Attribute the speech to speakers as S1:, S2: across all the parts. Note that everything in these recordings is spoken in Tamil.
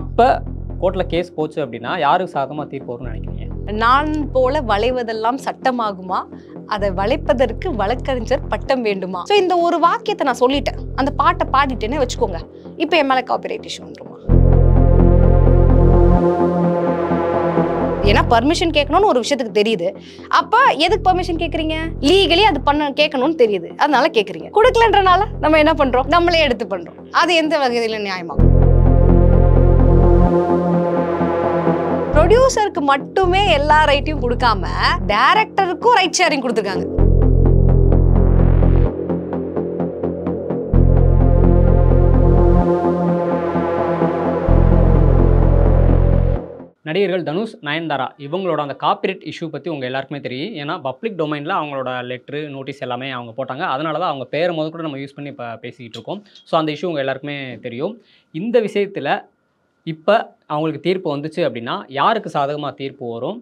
S1: இப்போ கோர்ட்டில் கேஸ் போச்சு அப்படின்னா யாருக்கு சாதமாக தீர்ப்பு வரும்னு நினைக்கிறீங்க
S2: நான் போல வளைவதெல்லாம் சட்டமாகுமா அதை வளைப்பதற்கு வழக்கறிஞர் பட்டம் வேண்டுமா ஸோ இந்த ஒரு வாக்கியத்தை நான் சொல்லிட்டேன் அந்த பாட்டை பாடிட்டேன்னு வச்சுக்கோங்க இப்போ என் மேலே காப்பிரைட் இஷ்யூ வந்துருமா ஏன்னா பர்மிஷன் கேட்கணும்னு ஒரு விஷயத்துக்கு தெரியுது அப்போ எதுக்கு பர்மிஷன் கேட்குறீங்க லீகலி அது பண்ண கேட்கணும்னு தெரியுது அதனால கேட்குறீங்க கொடுக்கலன்றனால நம்ம என்ன பண்ணுறோம் நம்மளே எடுத்து பண்ணுறோம் அது எந்த வகையில் நியாயமாகும் ப்ரொடியூசருக்கு மட்டுமே எல்லா ரைட்டையும் கொடுக்காம டேரக்டருக்கும் ரைட் ஷேரிங் கொடுத்துருக்காங்க
S1: நடிகர்கள் தனுஷ் நயன்தாரா இவங்களோட அந்த காப்பிரைட் இஷ்யூ பற்றி உங்கள் எல்லாருக்குமே தெரியும் ஏன்னா பப்ளிக் டொமைனில் அவங்களோட லெட்ரு நோட்டீஸ் எல்லாமே அவங்க போட்டாங்க அதனால தான் அவங்க பேர் முதல் கூட நம்ம யூஸ் பண்ணி இப்போ பேசிக்கிட்டு இருக்கோம் ஸோ அந்த இஷ்யூ உங்கள் எல்லாருக்குமே தெரியும் இந்த விஷயத்தில் இப்போ அவங்களுக்கு தீர்ப்பு வந்துச்சு அப்படின்னா யாருக்கு சாதகமாக தீர்ப்பு வரும்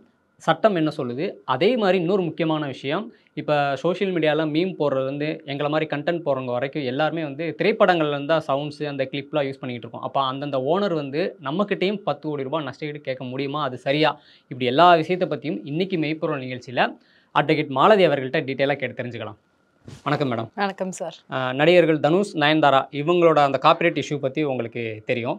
S1: சட்டம் என்ன சொல்லுது அதே மாதிரி இன்னொரு முக்கியமான விஷயம் இப்போ சோஷியல் மீடியாவில் மீம் போடுறதுலேருந்து எங்களை மாதிரி கண்டென்ட் போடுறவங்க வரைக்கும் எல்லாருமே வந்து திரைப்படங்கள்லேருந்து சவுண்ட்ஸு அந்த கிளிப்லாம் யூஸ் பண்ணிக்கிட்டு இருக்கோம் அப்போ அந்தந்த ஓனர் வந்து நம்மக்கிட்டேயும் பத்து கோடி ரூபாய் நஷ்டக்கிட்டு கேட்க முடியுமா அது சரியா இப்படி எல்லா விஷயத்தை பற்றியும் இன்றைக்கி மெய்ப்புற நிகழ்ச்சியில் அட்வொகேட் மாலதி அவர்கள்ட்ட டீட்டெயிலாக கேட்டு தெரிஞ்சுக்கலாம் வணக்கம் மேடம் வணக்கம் சார் நடிகர்கள் தனுஷ் நயன்தாரா இவங்களோட அந்த காப்பிரைட் இஷ்யூ பற்றி உங்களுக்கு தெரியும்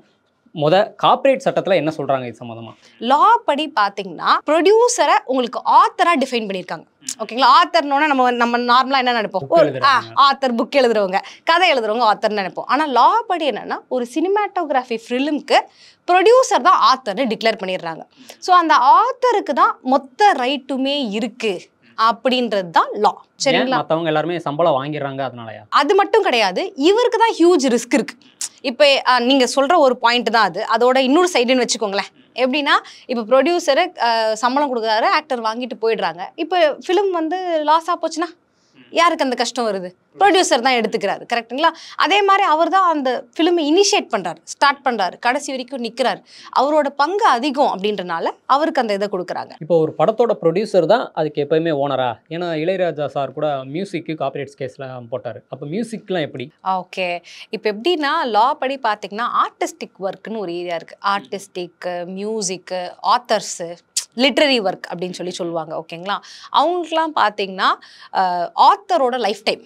S1: முத கார்ப்பரேட் சட்டத்துல என்ன சொல்றாங்க இது சம்மந்தமாக
S2: லா படி பார்த்தீங்கன்னா ப்ரொடியூசரை உங்களுக்கு ஆத்தரா டிஃபைன் பண்ணியிருக்காங்க ஓகேங்களா ஆத்தர்னோட நம்ம நம்ம நார்மலா என்ன நினைப்போம் ஆத்தர் புக் எழுதுறவங்க கதை எழுதுறவங்க ஆத்தர்னு நினைப்போம் ஆனா லா படி என்னன்னா ஒரு சினிமாட்டோகிராஃபி ஃபிலிம்க்கு ப்ரொடியூசர் தான் ஆத்தர்னு டிக்ளேர் பண்ணிடுறாங்க ஸோ அந்த ஆத்தருக்கு தான் மொத்த ரைட்டுமே இருக்கு அப்படின்றது தான் லா சரிங்களா
S1: மற்றவங்க எல்லாருமே சம்பளம் வாங்கிடுறாங்க அதனாலயா
S2: அது மட்டும் கிடையாது இவருக்கு தான் ஹியூஜ் ரிஸ்க் இருக்கு இப்போ நீங்கள் சொல்கிற ஒரு பாயிண்ட் தான் அது அதோட இன்னொரு சைடுன்னு வச்சுக்கோங்களேன் எப்படின்னா இப்போ ப்ரொடியூசரு சம்பளம் கொடுக்குறாரு ஆக்டர் வாங்கிட்டு போயிடுறாங்க இப்போ ஃபிலிம் வந்து லாஸ் ஆ போச்சுன்னா யாருக்கு அந்த கஷ்டம் வருது ப்ரொடியூசர் தான் எடுத்துக்கிறாரு கரெக்டுங்களா அதே மாதிரி அவர் தான் அந்த ஃபிலிமை இனிஷியேட் பண்ணுறாரு ஸ்டார்ட் பண்ணுறாரு கடைசி வரைக்கும் நிற்கிறார் அவரோட பங்கு அதிகம் அப்படின்றனால அவருக்கு அந்த இதை கொடுக்குறாங்க
S1: இப்போ ஒரு படத்தோட ப்ரொடியூசர் தான் அதுக்கு எப்போயுமே ஓனரா ஏன்னா இளையராஜா சார் கூட மியூசிக்கு காப்பரேட்ஸ் கேஸ்லாம் போட்டார் அப்போ மியூசிக்லாம் எப்படி
S2: ஓகே இப்போ எப்படின்னா லா படி பார்த்தீங்கன்னா ஆர்டிஸ்டிக் ஒர்க்குன்னு ஒரு ஏரியா இருக்குது artistic music authors literary work அப்படின்னு சொல்லி சொல்லுவாங்க ஓகேங்களா அவங்களுக்குலாம் பார்த்தீங்கன்னா ஆத்தரோட லைஃப் டைம்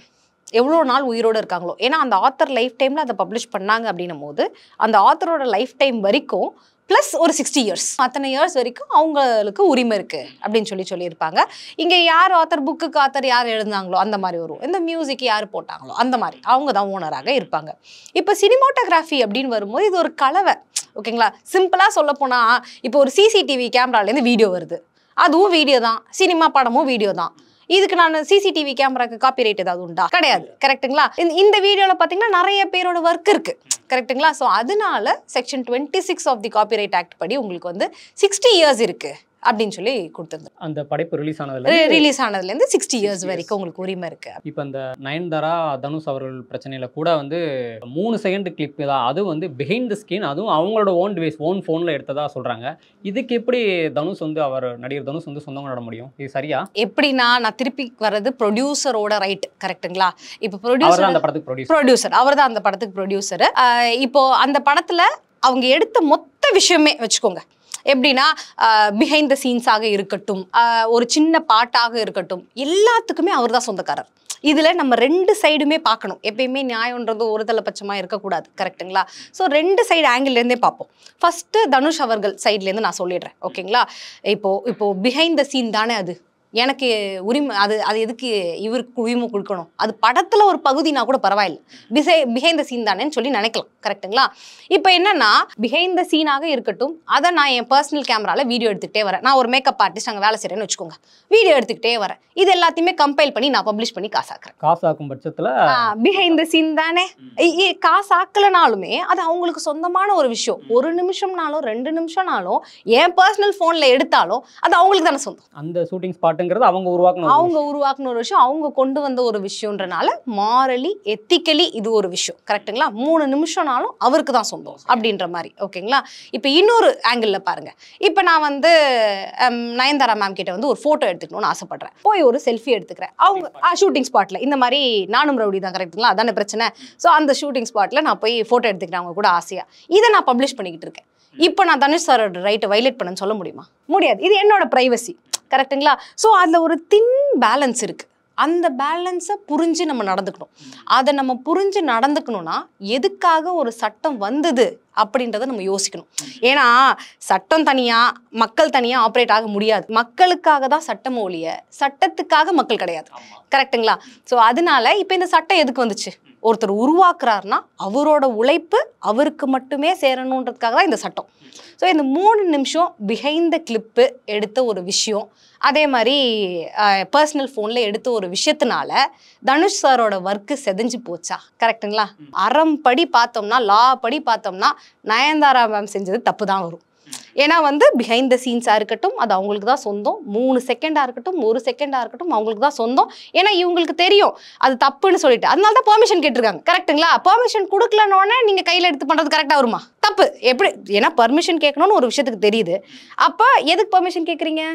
S2: எவ்வளோ நாள் உயிரோடு இருக்காங்களோ ஏன்னா அந்த ஆத்தர் லைஃப் டைமில் அதை பப்ளிஷ் பண்ணாங்க அப்படின்னும் போது அந்த ஆத்தரோட லைஃப் டைம் வரைக்கும் ப்ளஸ் ஒரு சிக்ஸ்டி இயர்ஸ் அத்தனை இயர்ஸ் வரைக்கும் அவங்களுக்கு உரிமை இருக்குது அப்படின்னு சொல்லி சொல்லியிருப்பாங்க இங்கே யார் ஆத்தர் புக்கு ஆத்தர் யார் எழுந்தாங்களோ அந்த மாதிரி வரும் இந்த மியூசிக் யார் போட்டாங்களோ அந்த மாதிரி அவங்க தான் ஓனராக இருப்பாங்க இப்போ சினிமோட்டோகிராஃபி அப்படின்னு வரும்போது இது ஒரு கலவை ஓகேங்களா சிம்பிளாக சொல்ல போனால் இப்போ ஒரு சிசிடிவி கேமராலேருந்து வீடியோ வருது அதுவும் வீடியோ தான் சினிமா படமும் வீடியோ தான் இதுக்கு நான் சிசிடிவி கேமராக்கு காப்பி ரைட் ஏதாவது உண்டா கிடையாது கரெக்டுங்களா இந்த வீடியோவில் பார்த்தீங்கன்னா நிறைய பேரோட ஒர்க் இருக்குது கரெக்டுங்களா ஸோ அதனால section twenty six of the copyright act படி உங்களுக்கு வந்து சிக்ஸ்டி இயர்ஸ் இருக்குது அப்படின்னு சொல்லி கொடுத்துருந்தோம்
S1: அந்த படைப்பு ரிலீஸ் ஆனதுல ரிலீஸ்
S2: ஆனதுலேருந்து சிக்ஸ்டி இயர்ஸ் வரைக்கும் உங்களுக்கு உரிமை இருக்கு
S1: இப்போ அந்த நயன்தாரா தனுஷ் அவர்கள் பிரச்சனையில் கூட வந்து மூணு செகண்ட் கிளிப் தான் அதுவும் வந்து பிஹைண்ட் த ஸ்கின் அதுவும் அவங்களோட ஓன் டிவைஸ் ஓன் ஃபோனில் எடுத்ததாக சொல்கிறாங்க இதுக்கு எப்படி தனுஷ் வந்து அவர் நடிகர் தனுஷ் வந்து சொந்தம் நட முடியும் இது சரியா
S2: எப்படின்னா நான் திருப்பி வர்றது ப்ரொடியூசரோட ரைட் கரெக்ட்டுங்களா இப்போ ப்ரொடியூசர் அந்த படத்துக்கு ப்ரொடியூசர் அவர் தான் அந்த படத்துக்கு ப்ரொடியூசர் இப்போ அந்த படத்தில் அவங்க எடுத்த மொத்த விஷயமே வச்சுக்கோங்க எப்படின்னா பிஹைண்ட் த சீன்ஸாக இருக்கட்டும் ஒரு சின்ன பாட்டாக இருக்கட்டும் எல்லாத்துக்குமே அவர் தான் சொந்தக்காரர் இதில் நம்ம ரெண்டு சைடுமே பார்க்கணும் எப்பயுமே நியாயம்ன்றது ஒரு தலைப்பட்சமாக இருக்கக்கூடாது கரெக்டுங்களா ஸோ ரெண்டு சைடு ஆங்கிள்லேருந்தே பார்ப்போம் ஃபஸ்ட்டு தனுஷ் அவர்கள் சைட்லேருந்து நான் சொல்லிடுறேன் ஓகேங்களா இப்போது இப்போது பிஹைண்ட் த சீன் தானே அது எனக்கு உரிமை அது அது எதுக்கு இவருக்கு உரிமை கொடுக்கணும் அது படத்தில் ஒரு பகுதினா கூட பரவாயில்ல பிசை பிஹைண்ட் த சீன் தானேன்னு சொல்லி நினைக்கலாம் கரெக்டுங்களா இப்போ என்னன்னா பிஹைண்ட் த சீனாக இருக்கட்டும் அதை நான் என் பர்சனல் கேமராவில் வீடியோ எடுத்துகிட்டே வரேன் நான் ஒரு மேக்கப் ஆர்டிஸ்ட் அங்கே வேலை செய்கிறேன்னு வச்சுக்கோங்க வீடியோ எடுத்துக்கிட்டே வரேன் இது எல்லாத்தையுமே கம்பைல் பண்ணி நான் பப்ளிஷ் பண்ணி காசாக்குறேன்
S1: காசாக்கும் பட்சத்தில்
S2: பிஹைண்ட் த சீன் தானே காசாக்கலைனாலுமே அது அவங்களுக்கு சொந்தமான ஒரு விஷயம் ஒரு நிமிஷம்னாலும் ரெண்டு நிமிஷம்னாலும் என் பர்சனல் ஃபோனில் எடுத்தாலும் அது அவங்களுக்கு தானே சொந்தம் அந்த ஷூட்டிங்
S1: ஸ்பாட்டு பாட்டுங்கிறது அவங்க உருவாக்கணும் அவங்க
S2: உருவாக்கின ஒரு விஷயம் அவங்க கொண்டு வந்த ஒரு விஷயம்ன்றனால மாரலி எத்திக்கலி இது ஒரு விஷயம் கரெக்டுங்களா மூணு நிமிஷம்னாலும் அவருக்கு தான் சொந்தம் அப்படின்ற மாதிரி ஓகேங்களா இப்போ இன்னொரு ஆங்கிளில் பாருங்க இப்போ நான் வந்து நயன்தாரா மேம் கிட்ட வந்து ஒரு ஃபோட்டோ எடுத்துக்கணும்னு ஆசைப்படுறேன் போய் ஒரு செல்ஃபி எடுத்துக்கிறேன் அவங்க ஷூட்டிங் ஸ்பாட்டில் இந்த மாதிரி நானும் ரவுடி தான் கரெக்டுங்களா அதான பிரச்சனை ஸோ அந்த ஷூட்டிங் ஸ்பாட்டில் நான் போய் ஃபோட்டோ எடுத்துக்கிறேன் அவங்க கூட ஆசையாக இதை நான் பப்ளிஷ் பண்ணிக்கிட்டு இருக்கேன் இப்போ நான் தனுஷ் சாரோட ரைட்டை வைலேட் பண்ணுன்னு சொல்ல முடியுமா முடியாது இது என்னோட ப்ரைவசி கரெக்டுங்களா ஸோ அதில் ஒரு தின் பேலன்ஸ் இருக்குது அந்த பேலன்ஸை புரிஞ்சு நம்ம நடந்துக்கணும் அதை நம்ம புரிஞ்சு நடந்துக்கணும்னா எதுக்காக ஒரு சட்டம் வந்தது அப்படின்றத நம்ம யோசிக்கணும் ஏன்னா சட்டம் தனியாக மக்கள் தனியாக ஆப்ரேட் ஆக முடியாது மக்களுக்காக தான் சட்டம் ஒழிய சட்டத்துக்காக மக்கள் கிடையாது கரெக்டுங்களா ஸோ அதனால இப்போ இந்த சட்டம் எதுக்கு வந்துச்சு ஒருத்தர் உருவாக்குறாருன்னா அவரோட உழைப்பு அவருக்கு மட்டுமே சேரணுன்றதுக்காக தான் இந்த சட்டம் ஸோ இந்த மூணு நிமிஷம் பிஹைண்ட் த கிளிப்பு எடுத்த ஒரு விஷயம் அதே மாதிரி பர்சனல் ஃபோனில் எடுத்த ஒரு விஷயத்தினால தனுஷ் சாரோட ஒர்க்கு செதைஞ்சு போச்சா கரெக்டுங்களா அறம் படி பார்த்தோம்னா லா படி பார்த்தோம்னா நயன்தாரா மேம் செஞ்சது தப்பு தான் வரும் ஏன்னா வந்து பிஹைண்ட் த சீன்ஸாக இருக்கட்டும் அது அவங்களுக்கு தான் சொந்தம் மூணு செகண்டாக இருக்கட்டும் ஒரு செகண்டாக இருக்கட்டும் அவங்களுக்கு தான் சொந்தம் ஏன்னா இவங்களுக்கு தெரியும் அது தப்புன்னு சொல்லிட்டு அதனால தான் பெர்மிஷன் கேட்டிருக்காங்க கரெக்ட்டுங்களா பெர்மிஷன் கொடுக்கலனோடனே நீங்கள் கையில் எடுத்து பண்ணுறது கரெக்டாக வருமா தப்பு எப்படி ஏன்னா பர்மிஷன் கேட்கணும்னு ஒரு விஷயத்துக்கு தெரியுது அப்போ எதுக்கு பர்மிஷன் கேட்குறீங்க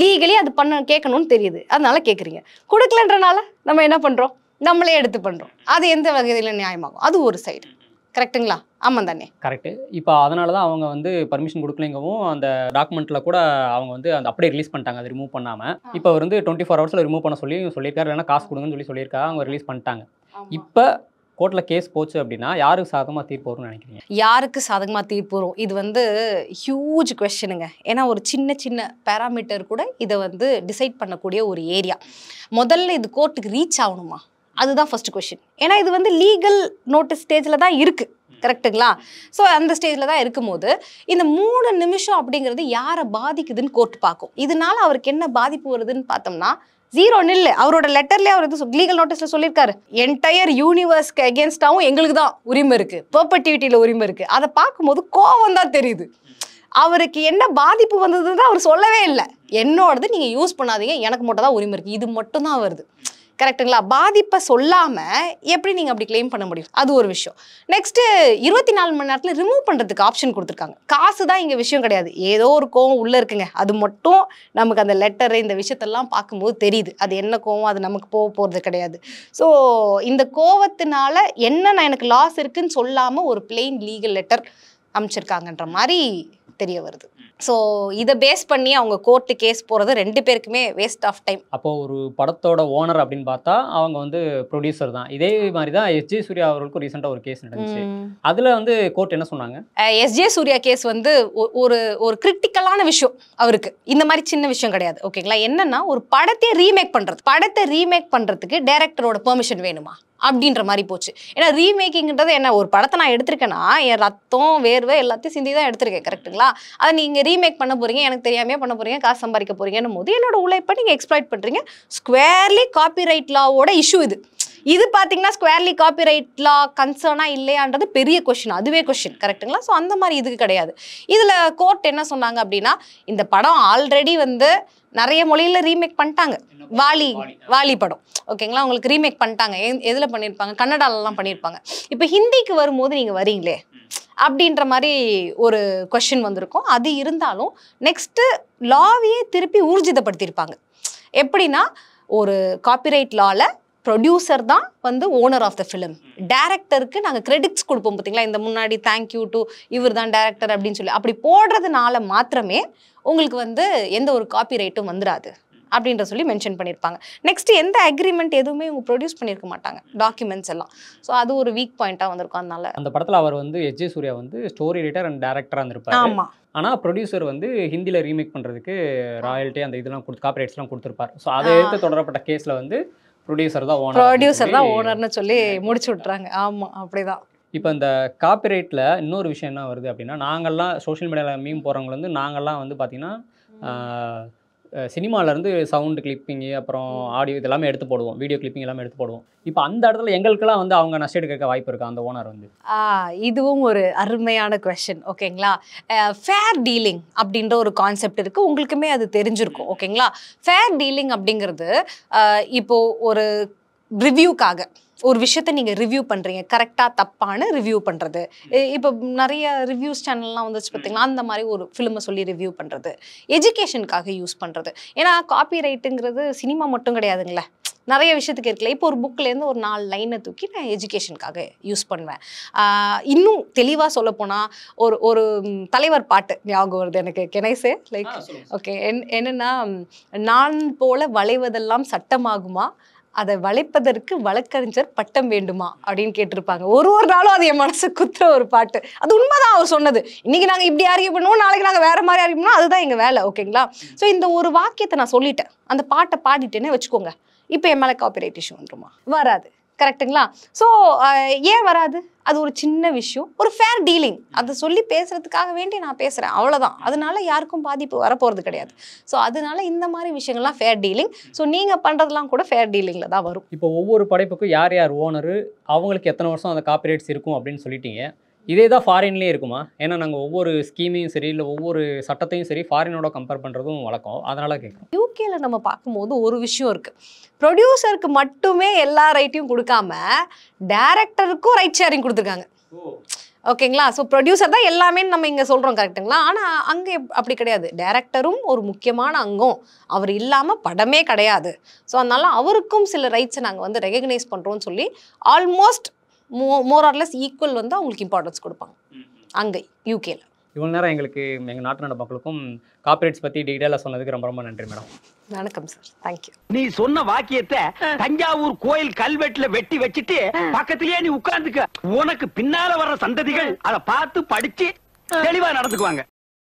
S2: லீகலி அது பண்ண கேட்கணும்னு தெரியுது அதனால கேட்குறீங்க கொடுக்கலன்றனால நம்ம என்ன பண்ணுறோம் நம்மளே எடுத்து பண்ணுறோம் அது எந்த வகையில் நியாயமாகும் அது ஒரு சைடு கரெக்டுங்களா ஆமாம் தானே
S1: கரெக்டு இப்போ அதனால தான் அவங்க வந்து பர்மிஷன் கொடுக்கலங்கவும் அந்த டாக்குமெண்ட்டில் கூட அவங்க வந்து அந்த அப்படியே ரிலீஸ் பண்ணிட்டாங்க அது ரிமூவ் பண்ணாமல் இப்போ வந்து டுவெண்ட்டி ஃபோர் ஹவர்ஸில் ரிமூவ் பண்ண சொல்லி சொல்லியிருக்காரு இல்லைனா காசு கொடுங்கன்னு சொல்லி சொல்லியிருக்காங்க அவங்க ரிலீஸ் பண்ணிட்டாங்க இப்போ கோர்ட்டில் கேஸ் போச்சு அப்படின்னா யாருக்கு சாதகமாக தீர்ப்பு வரும்னு நினைக்கிறீங்க
S2: யாருக்கு சாதகமாக தீர்ப்பு வரும் இது வந்து ஹியூஜ் கொஷனுங்க ஏன்னா ஒரு சின்ன சின்ன பேராமீட்டர் கூட இதை வந்து டிசைட் பண்ணக்கூடிய ஒரு ஏரியா முதல்ல இது கோர்ட்டுக்கு ரீச் ஆகணுமா அதுதான் ஃபஸ்ட் கொஷின் ஏன்னா இது வந்து லீகல் நோட்டீஸ் ஸ்டேஜில் தான் இருக்குது கரெக்டுங்களா ஸோ அந்த ஸ்டேஜில் தான் இருக்கும்போது இந்த மூணு நிமிஷம் அப்படிங்கிறது யாரை பாதிக்குதுன்னு கோர்ட் பார்க்கும் இதனால அவருக்கு என்ன பாதிப்பு வருதுன்னு பார்த்தோம்னா ஜீரோ நில்லு அவரோட லெட்டர்லேயே அவர் வந்து லீகல் நோட்டீஸில் சொல்லியிருக்காரு என்டையர் யூனிவர்ஸ்க்கு எகேன்ஸ்டாகவும் எங்களுக்கு தான் உரிமை இருக்குது பர்பர்டிவிட்டியில் உரிமை இருக்குது அதை பார்க்கும்போது கோவம் தான் தெரியுது அவருக்கு என்ன பாதிப்பு வந்ததுன்னு அவர் சொல்லவே இல்லை என்னோடது நீங்கள் யூஸ் பண்ணாதீங்க எனக்கு மட்டும் தான் உரிமை இருக்குது இது மட்டும் தான் வருது கரெக்டுங்களா பாதிப்பை சொல்லாமல் எப்படி நீங்கள் அப்படி கிளைம் பண்ண முடியும் அது ஒரு விஷயம் நெக்ஸ்ட்டு இருபத்தி நாலு மணி நேரத்தில் ரிமூவ் பண்ணுறதுக்கு ஆப்ஷன் கொடுத்துருக்காங்க காசு தான் இங்கே விஷயம் கிடையாது ஏதோ ஒரு கோவம் உள்ளே இருக்குங்க அது மட்டும் நமக்கு அந்த லெட்டரு இந்த விஷயத்தெல்லாம் பார்க்கும்போது தெரியுது அது என்ன கோவம் அது நமக்கு போக போகிறது கிடையாது ஸோ இந்த கோவத்தினால என்ன நான் எனக்கு லாஸ் இருக்குன்னு சொல்லாமல் ஒரு பிளெயின் லீகல் லெட்டர் அமைச்சிருக்காங்கன்ற மாதிரி தெரிய வருது ஸோ இதை பேஸ் பண்ணி அவங்க கோர்ட்டு கேஸ் போகிறது ரெண்டு பேருக்குமே வேஸ்ட் ஆஃப் டைம்
S1: அப்போது ஒரு படத்தோட ஓனர் அப்படின்னு பார்த்தா அவங்க வந்து ப்ரொடியூசர் தான் இதே மாதிரி தான் எஸ் ஜே சூர்யா அவர்களுக்கும் ரீசெண்டாக ஒரு கேஸ் நடந்துச்சு அதில் வந்து கோர்ட் என்ன சொன்னாங்க
S2: எஸ் ஜே சூர்யா கேஸ் வந்து ஒரு ஒரு கிரிட்டிக்கலான விஷயம் அவருக்கு இந்த மாதிரி சின்ன விஷயம் கிடையாது ஓகேங்களா என்னன்னா ஒரு படத்தை ரீமேக் பண்ணுறது படத்தை ரீமேக் பண்ணுறதுக்கு டேரக்டரோட பெர்மிஷன் வேணுமா அப்படின்ற மாதிரி போச்சு ஏன்னா ரீமேக்கிங்கிறது என்ன ஒரு படத்தை நான் எடுத்திருக்கேன்னா என் ரத்தம் வேர்வை எல்லாத்தையும் சிந்தி தான் எடுத்திருக்கேன் கரெக்டுங்களா அதை நீங்கள் ரீமேக் பண்ண போகிறீங்க எனக்கு தெரியாமே பண்ண போகிறீங்க காசு சம்பாதிக்க போறீங்கன்னு போது என்னோட உழைப்பை நீங்கள் எக்ஸ்ப்ளாய்ட் பண்ணுறீங்க ஸ்கொயர்லி ரைட் லாவோட இஷ்யூ இது இது பார்த்தீங்கன்னா ஸ்கொயர்லி காப்பிரைட் லா கன்சர்னாக இல்லையான்றது பெரிய கொஷின் அதுவே கொஷின் கரெக்டுங்களா ஸோ அந்த மாதிரி இதுக்கு கிடையாது இதில் கோர்ட் என்ன சொன்னாங்க அப்படின்னா இந்த படம் ஆல்ரெடி வந்து நிறைய மொழியில் ரீமேக் பண்ணிட்டாங்க வாலி வாலி படம் ஓகேங்களா உங்களுக்கு ரீமேக் பண்ணிட்டாங்க எதில் பண்ணியிருப்பாங்க கன்னடாலலாம் பண்ணியிருப்பாங்க இப்போ ஹிந்திக்கு வரும்போது நீங்கள் வரீங்களே அப்படின்ற மாதிரி ஒரு கொஷின் வந்திருக்கும் அது இருந்தாலும் நெக்ஸ்ட்டு லாவையே திருப்பி ஊர்ஜிதப்படுத்தியிருப்பாங்க எப்படின்னா ஒரு காப்பிரைட் லாவில் ப்ரொடியூசர் தான் வந்து ஓனர் ஆஃப் த ஃபிலிம் டேரக்டருக்கு நாங்கள் கிரெடிட்ஸ் கொடுப்போம் பார்த்தீங்களா இந்த முன்னாடி தேங்க்யூ டு இவர் தான் டேரக்டர் அப்படின்னு சொல்லி அப்படி போடுறதுனால மாத்திரமே உங்களுக்கு வந்து எந்த ஒரு காப்பி ரைட்டும் வந்துடாது அப்படின்ற சொல்லி மென்ஷன் பண்ணியிருப்பாங்க நெக்ஸ்ட் எந்த அக்ரிமெண்ட் எதுவுமே இவங்க ப்ரொடியூஸ் பண்ணியிருக்க மாட்டாங்க டாக்குமெண்ட்ஸ் எல்லாம் ஸோ அது ஒரு வீக் பாயிண்ட்டாக வந்திருக்கும் அதனால
S1: அந்த படத்தில் அவர் வந்து எஸ் ஜே சூர்யா வந்து ஸ்டோரி ரைட்டர் அண்ட் டேரக்டராக இருந்திருப்பாரு ஆமாம் ஆனால் ப்ரொடியூசர் வந்து ஹிந்தியில் ரீமேக் பண்ணுறதுக்கு ராயல்ட்டி அந்த இதெல்லாம் கொடுத்து காப்பிரைட்ஸ்லாம் கொடுத்துருப்பார் ஸோ அதை எடுத்து தொடரப்பட்ட கேஸில் வந்து ப்ரொடியூசர் தான் ஓனர் ப்ரொடியூசர் தான்
S2: ஓனர்னு சொல்லி முடிச்சு விட்றாங்க ஆமாம் அப்படிதான்
S1: இப்போ இந்த காப்பிரைட்டில் இன்னொரு விஷயம் என்ன வருது அப்படின்னா நாங்கள்லாம் சோஷியல் மீடியாவில் மீம் போகிறவங்க வந்து நாங்கள்லாம் வந்து பார்த்திங்கன்னா சினிமாவிலேருந்து சவுண்டு கிளிப்பிங்கு அப்புறம் ஆடியோ இதெல்லாமே எடுத்து போடுவோம் வீடியோ கிளிப்பிங் எல்லாமே எடுத்து போடுவோம் இப்போ அந்த இடத்துல எங்களுக்கெல்லாம் வந்து அவங்க நஷ்டம் கேட்க வாய்ப்பு இருக்கா அந்த ஓனர் வந்து
S2: இதுவும் ஒரு அருமையான கொஷின் ஓகேங்களா ஃபேர் டீலிங் அப்படின்ற ஒரு கான்செப்ட் இருக்குது உங்களுக்குமே அது தெரிஞ்சிருக்கும் ஓகேங்களா ஃபேர் டீலிங் அப்படிங்கிறது இப்போது ஒரு ரிவ்யூக்காக ஒரு விஷயத்த நீங்கள் ரிவ்யூ பண்ணுறீங்க கரெக்டாக தப்பான ரிவ்யூ பண்ணுறது இப்போ நிறைய ரிவ்யூஸ் சேனல்லாம் வந்துச்சு பார்த்தீங்களா அந்த மாதிரி ஒரு ஃபிலிமை சொல்லி ரிவ்யூ பண்ணுறது எஜுகேஷனுக்காக யூஸ் பண்ணுறது ஏன்னா காப்பி ரைட்டுங்கிறது சினிமா மட்டும் கிடையாதுங்களே நிறைய விஷயத்துக்கு இருக்குல்ல இப்போ ஒரு புக்லேருந்து ஒரு நாலு லைனை தூக்கி நான் எஜுகேஷனுக்காக யூஸ் பண்ணுவேன் இன்னும் தெளிவாக சொல்லப்போனால் ஒரு ஒரு தலைவர் பாட்டு ஞாபகம் வருது எனக்கு கெனைசே லைக் ஓகே என் என்னென்னா நான் போல வளைவதெல்லாம் சட்டமாகுமா அதை வளைப்பதற்கு வழக்கறிஞர் பட்டம் வேண்டுமா அப்படின்னு கேட்டிருப்பாங்க ஒரு ஒரு நாளும் அது என் மனசு குத்துற ஒரு பாட்டு அது உண்மைதான் அவர் சொன்னது இன்னைக்கு நாங்கள் இப்படி அறிய பண்ணுவோம் நாளைக்கு நாங்கள் வேற மாதிரி அறிய பண்ணுவோம் அதுதான் எங்கள் வேலை ஓகேங்களா ஸோ இந்த ஒரு வாக்கியத்தை நான் சொல்லிட்டேன் அந்த பாட்டை பாடிட்டேன்னே வச்சுக்கோங்க இப்போ என் மேலே காப்பிரைட் இஷ்யூ வந்துருமா வராது கரெக்டுங்களா ஸோ ஏன் வராது அது ஒரு சின்ன விஷயம் ஒரு ஃபேர் டீலிங் அதை சொல்லி பேசுறதுக்காக வேண்டி நான் பேசுகிறேன் அவ்வளோதான் அதனால யாருக்கும் பாதிப்பு வரப்போகிறது கிடையாது ஸோ அதனால இந்த மாதிரி விஷயங்கள்லாம் ஃபேர் டீலிங் ஸோ நீங்கள் பண்ணுறதுலாம் கூட ஃபேர் டீலிங்கில் தான் வரும்
S1: இப்போ ஒவ்வொரு படைப்புக்கும் யார் யார் ஓனரு அவங்களுக்கு எத்தனை வருஷம் அந்த காப்பிரைட்ஸ் இருக்கும் அப்படின்னு சொல்லிட்டீங்க இதே தான் ஃபாரின்லேயே இருக்குமா ஏன்னா நாங்கள் ஒவ்வொரு ஸ்கீமையும் சரி இல்லை ஒவ்வொரு சட்டத்தையும் சரி ஃபாரினோட கம்பேர் பண்ணுறதும் வழக்கம் அதனால் கேட்கும்
S2: யூகேல நம்ம பார்க்கும்போது ஒரு விஷயம் இருக்குது ப்ரொடியூசருக்கு மட்டுமே எல்லா ரைட்டையும் கொடுக்காம டேரக்டருக்கும் ரைட் ஷேரிங் கொடுத்துருக்காங்க ஓகேங்களா ஸோ ப்ரொடியூசர் தான் எல்லாமே நம்ம இங்கே சொல்கிறோம் கரெக்டுங்களா ஆனால் அங்கே அப்படி கிடையாது டேரக்டரும் ஒரு முக்கியமான அங்கம் அவர் இல்லாமல் படமே கிடையாது ஸோ அதனால் அவருக்கும் சில ரைட்ஸை நாங்கள் வந்து ரெகக்னைஸ் பண்ணுறோன்னு சொல்லி ஆல்மோஸ்ட் மோ ஆர்லெஸ் ஈக்குவல் வந்து அவங்களுக்கு இம்பார்ட்டன்ஸ் கொடுப்பாங்க அங்கே யூகேல
S1: இவ்வளோ நேரம் எங்களுக்கு எங்கள் நாட்டு நட மக்களுக்கும் காப்பரேட்ஸ் பற்றி டீட்டெயிலாக சொன்னதுக்கு ரொம்ப ரொம்ப நன்றி மேடம் வணக்கம் சார் தேங்க்யூ நீ சொன்ன வாக்கியத்தை தஞ்சாவூர் கோயில் கல்வெட்டுல வெட்டி வச்சுட்டு பக்கத்துலயே
S2: நீ உட்கார்ந்துக்க உனக்கு பின்னால வர்ற சந்ததிகள் அதை பார்த்து படிச்சு தெளிவா நடந்துக்குவாங்க